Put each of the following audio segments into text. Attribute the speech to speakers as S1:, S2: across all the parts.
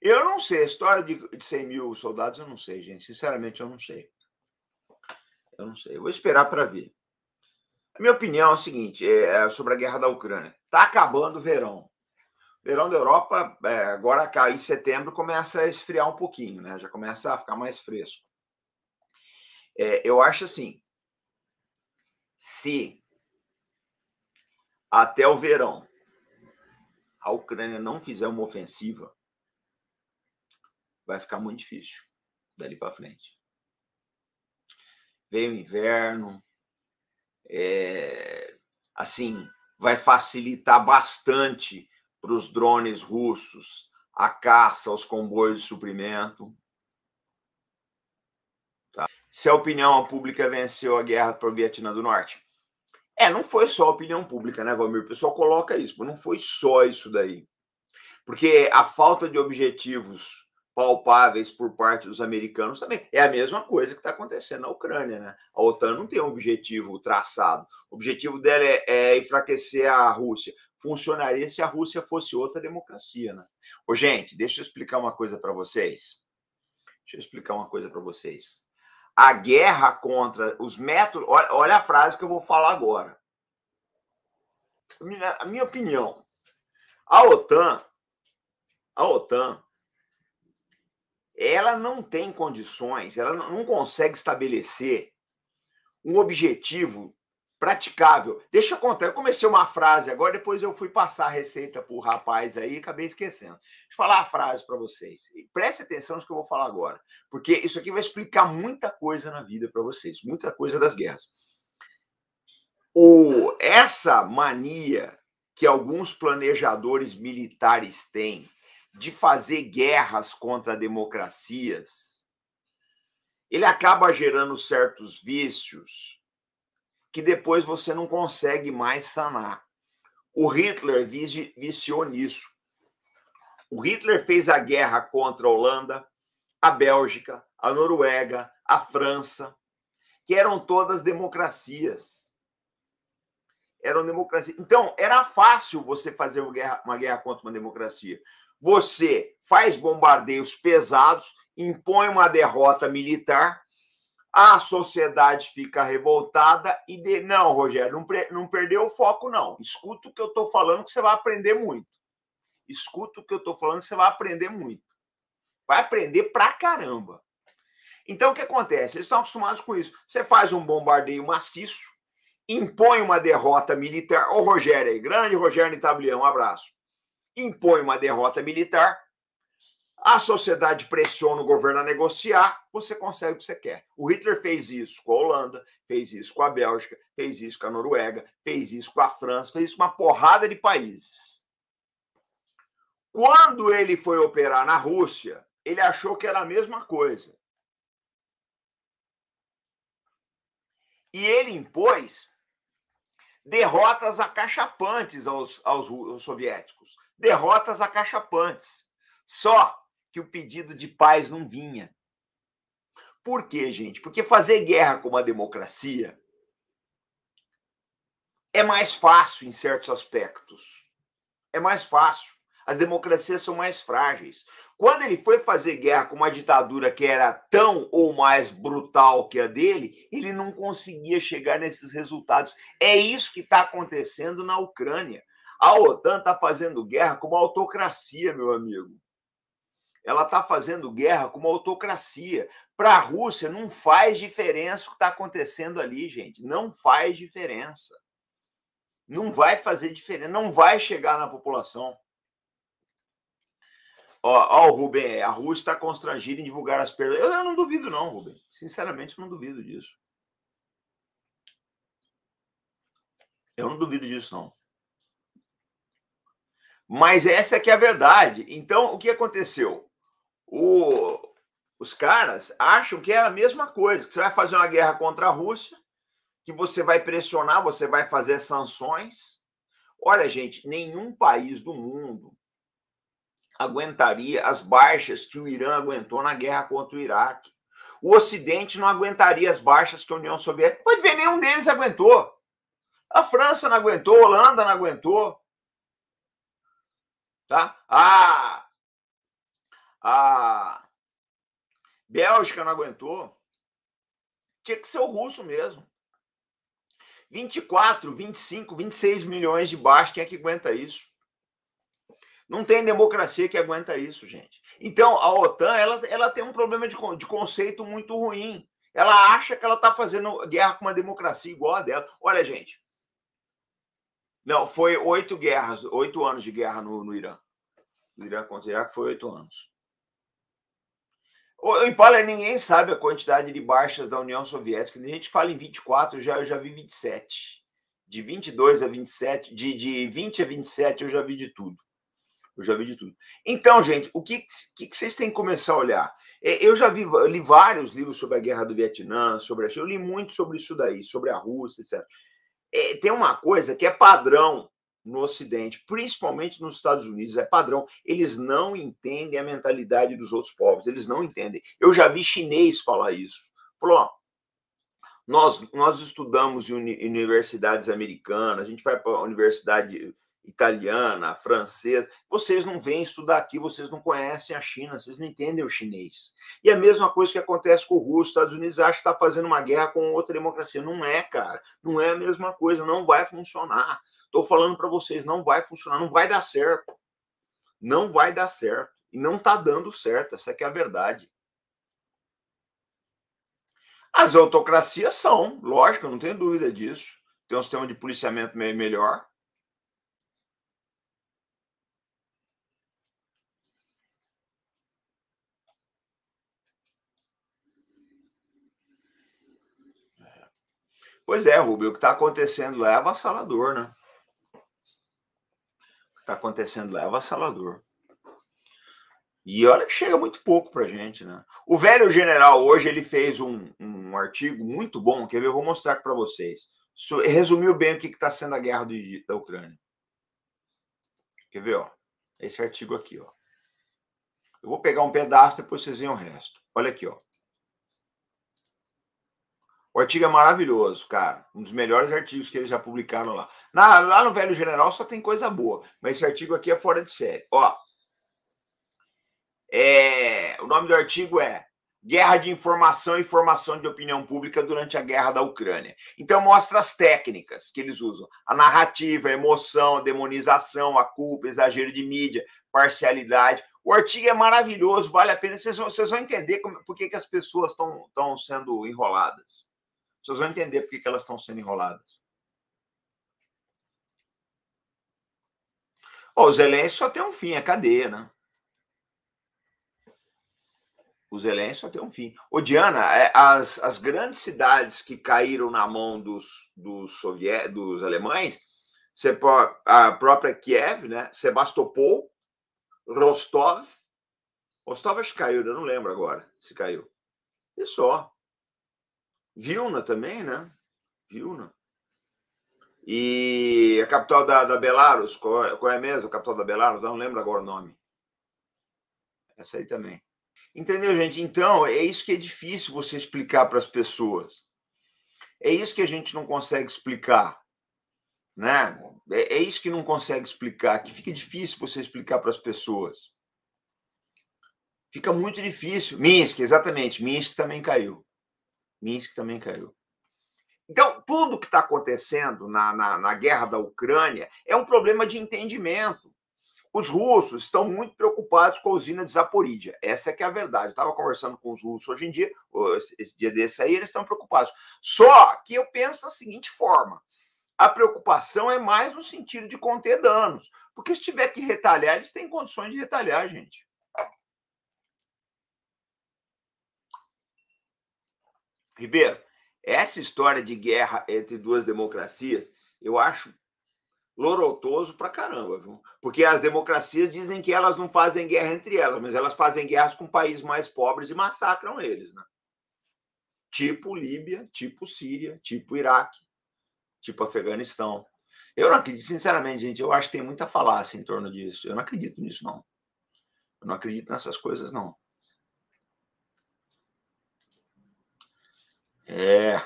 S1: Eu não sei, a história de, de 100 mil soldados, eu não sei, gente. Sinceramente, eu não sei. Eu não sei. Eu vou esperar para ver. A minha opinião é a seguinte: é, é, sobre a guerra da Ucrânia. Está acabando o verão. O verão da Europa, é, agora cá em setembro, começa a esfriar um pouquinho, né? Já começa a ficar mais fresco. É, eu acho assim: se até o verão a Ucrânia não fizer uma ofensiva, vai ficar muito difícil dali para frente. Veio o inverno, é, assim, vai facilitar bastante para os drones russos a caça aos comboios de suprimento. Tá? Se a opinião pública venceu a guerra para o Vietnã do Norte. É, não foi só a opinião pública, né, Valmir? O pessoal coloca isso, mas não foi só isso daí. Porque a falta de objetivos palpáveis por parte dos americanos também. É a mesma coisa que está acontecendo na Ucrânia, né? A OTAN não tem um objetivo traçado. O objetivo dela é, é enfraquecer a Rússia. Funcionaria se a Rússia fosse outra democracia, né? Ô, gente, deixa eu explicar uma coisa para vocês. Deixa eu explicar uma coisa para vocês. A guerra contra os métodos. Olha, olha a frase que eu vou falar agora. A minha, a minha opinião. A OTAN, a OTAN ela não tem condições, ela não consegue estabelecer um objetivo praticável. Deixa eu contar, eu comecei uma frase agora, depois eu fui passar a receita para o rapaz aí e acabei esquecendo. Deixa eu falar a frase para vocês. Preste atenção no que eu vou falar agora, porque isso aqui vai explicar muita coisa na vida para vocês, muita coisa das guerras. O, essa mania que alguns planejadores militares têm de fazer guerras contra democracias, ele acaba gerando certos vícios que depois você não consegue mais sanar. O Hitler viciou nisso. O Hitler fez a guerra contra a Holanda, a Bélgica, a Noruega, a França, que eram todas democracias. Eram democracias. Então, era fácil você fazer uma guerra, uma guerra contra uma democracia você faz bombardeios pesados, impõe uma derrota militar, a sociedade fica revoltada e de... não, Rogério, não, pre... não perdeu o foco não. Escuta o que eu estou falando que você vai aprender muito. Escuta o que eu estou falando que você vai aprender muito. Vai aprender pra caramba. Então o que acontece? Eles estão acostumados com isso. Você faz um bombardeio maciço, impõe uma derrota militar. Ô Rogério aí, grande Rogério Itablião, um abraço impõe uma derrota militar, a sociedade pressiona o governo a negociar, você consegue o que você quer. O Hitler fez isso com a Holanda, fez isso com a Bélgica, fez isso com a Noruega, fez isso com a França, fez isso com uma porrada de países. Quando ele foi operar na Rússia, ele achou que era a mesma coisa. E ele impôs derrotas acachapantes aos, aos, aos soviéticos derrotas acachapantes. Só que o pedido de paz não vinha. Por quê, gente? Porque fazer guerra com uma democracia é mais fácil em certos aspectos. É mais fácil. As democracias são mais frágeis. Quando ele foi fazer guerra com uma ditadura que era tão ou mais brutal que a dele, ele não conseguia chegar nesses resultados. É isso que está acontecendo na Ucrânia. A OTAN está fazendo guerra com uma autocracia, meu amigo. Ela está fazendo guerra com uma autocracia. Para a Rússia, não faz diferença o que está acontecendo ali, gente. Não faz diferença. Não vai fazer diferença. Não vai chegar na população. Ó, ó o Rubem, a Rússia está constrangida em divulgar as perdas. Eu, eu não duvido, não, Rubem. Sinceramente, eu não duvido disso. Eu não duvido disso, não. Mas essa é que é a verdade. Então, o que aconteceu? O, os caras acham que é a mesma coisa, que você vai fazer uma guerra contra a Rússia, que você vai pressionar, você vai fazer sanções. Olha, gente, nenhum país do mundo aguentaria as baixas que o Irã aguentou na guerra contra o Iraque. O Ocidente não aguentaria as baixas que a União Soviética. Pode ver, nenhum deles aguentou. A França não aguentou, a Holanda não aguentou, tá? A, ah! a Bélgica não aguentou. Tinha que ser o russo mesmo. 24, 25, 26 milhões de baixo, quem é que aguenta isso? Não tem democracia que aguenta isso, gente. Então, a OTAN ela, ela tem um problema de, de conceito muito ruim. Ela acha que ela está fazendo guerra com uma democracia igual a dela. Olha, gente, não, foi oito guerras, oito anos de guerra no, no Irã. No Irã contra o Iraque foi oito anos. O Impala, ninguém sabe a quantidade de baixas da União Soviética. A gente fala em 24, eu já, eu já vi 27. De 22 a 27, de, de 20 a 27, eu já vi de tudo. Eu já vi de tudo. Então, gente, o que, que, que vocês têm que começar a olhar? É, eu já vi, eu li vários livros sobre a guerra do Vietnã, sobre a China, eu li muito sobre isso daí, sobre a Rússia, etc é, tem uma coisa que é padrão no Ocidente, principalmente nos Estados Unidos, é padrão. Eles não entendem a mentalidade dos outros povos, eles não entendem. Eu já vi chinês falar isso. Falou, ó, nós, nós estudamos em universidades americanas, a gente vai para a universidade italiana, francesa. Vocês não vêm estudar aqui, vocês não conhecem a China, vocês não entendem o chinês. E a mesma coisa que acontece com o russo, Estados Unidos acha que está fazendo uma guerra com outra democracia. Não é, cara. Não é a mesma coisa, não vai funcionar. Estou falando para vocês, não vai funcionar, não vai dar certo. Não vai dar certo. E não está dando certo, essa é a verdade. As autocracias são, lógico, não tenho dúvida disso. Tem um sistema de policiamento melhor, Pois é, Rubio, o que está acontecendo lá é avassalador, né? O que está acontecendo lá é avassalador. E olha que chega muito pouco para gente, né? O velho general hoje ele fez um, um artigo muito bom que eu vou mostrar para vocês. Resumiu bem o que está sendo a guerra do, da Ucrânia. Quer ver? Ó, esse artigo aqui, ó. Eu vou pegar um pedaço e depois vocês veem o resto. Olha aqui, ó. O artigo é maravilhoso, cara. Um dos melhores artigos que eles já publicaram lá. Na, lá no Velho General só tem coisa boa, mas esse artigo aqui é fora de série. Ó, é, o nome do artigo é Guerra de Informação e Formação de Opinião Pública durante a Guerra da Ucrânia. Então, mostra as técnicas que eles usam: a narrativa, a emoção, a demonização, a culpa, exagero de mídia, parcialidade. O artigo é maravilhoso, vale a pena. Vocês vão, vocês vão entender como, por que, que as pessoas estão sendo enroladas. Vocês vão entender por que elas estão sendo enroladas. Oh, o Zelensky só tem um fim, a é cadeia, né? O Zelensky só tem um fim. Ô, Diana, é, as, as grandes cidades que caíram na mão dos, dos, sovié, dos alemães, a própria Kiev, né? Sebastopol, Rostov. Rostov acho que caiu, eu não lembro agora se caiu. E só. Vilna também, né? Vilna. E a capital da, da Belarus, qual é, qual é mesmo a capital da Belarus? Não lembro agora o nome. Essa aí também. Entendeu, gente? Então, é isso que é difícil você explicar para as pessoas. É isso que a gente não consegue explicar. Né? É, é isso que não consegue explicar, que fica difícil você explicar para as pessoas. Fica muito difícil. Minsk, exatamente. Minsk também caiu. Minsk também caiu. Então, tudo que está acontecendo na, na, na guerra da Ucrânia é um problema de entendimento. Os russos estão muito preocupados com a usina de Zaporídia. Essa é que é a verdade. estava conversando com os russos hoje em dia, esse dia desse aí, eles estão preocupados. Só que eu penso da seguinte forma: a preocupação é mais no sentido de conter danos. Porque se tiver que retalhar, eles têm condições de retalhar, gente. Ribeiro, essa história de guerra entre duas democracias, eu acho lorotoso pra caramba, viu? Porque as democracias dizem que elas não fazem guerra entre elas, mas elas fazem guerras com países mais pobres e massacram eles, né? Tipo Líbia, tipo Síria, tipo Iraque, tipo Afeganistão. Eu não acredito, sinceramente, gente, eu acho que tem muita falácia assim, em torno disso. Eu não acredito nisso, não. Eu não acredito nessas coisas, não. É.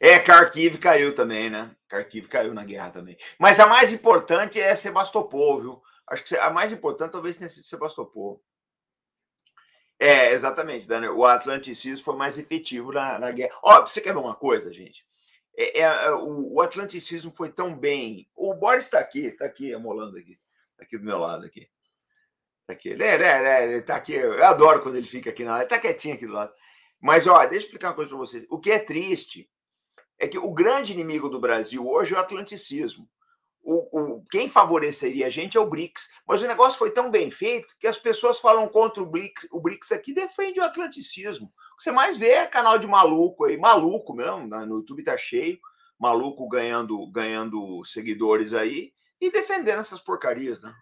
S1: É, Kharkiv caiu também, né? Kharkiv caiu na guerra também. Mas a mais importante é Sebastopol, viu? Acho que a mais importante talvez tenha sido Sebastopol. É, exatamente, Daniel. O Atlanticismo foi mais efetivo na, na guerra. Ó, você quer ver uma coisa, gente? É, é, é o, o, Atlanticismo foi tão bem. O Boris está aqui, está aqui, amolando aqui. Tá aqui do meu lado aqui. Tá aqui. Ele, ele, ele, ele tá aqui. Eu adoro quando ele fica aqui na área. Ele tá quietinho aqui do lado. Mas, ó, deixa eu explicar uma coisa para vocês. O que é triste é que o grande inimigo do Brasil hoje é o atlanticismo. O, o, quem favoreceria a gente é o BRICS. Mas o negócio foi tão bem feito que as pessoas falam contra o BRICS. O BRICS aqui defende o atlanticismo. O que você mais vê é canal de maluco aí, maluco mesmo, né? no YouTube tá cheio, maluco ganhando, ganhando seguidores aí e defendendo essas porcarias, né?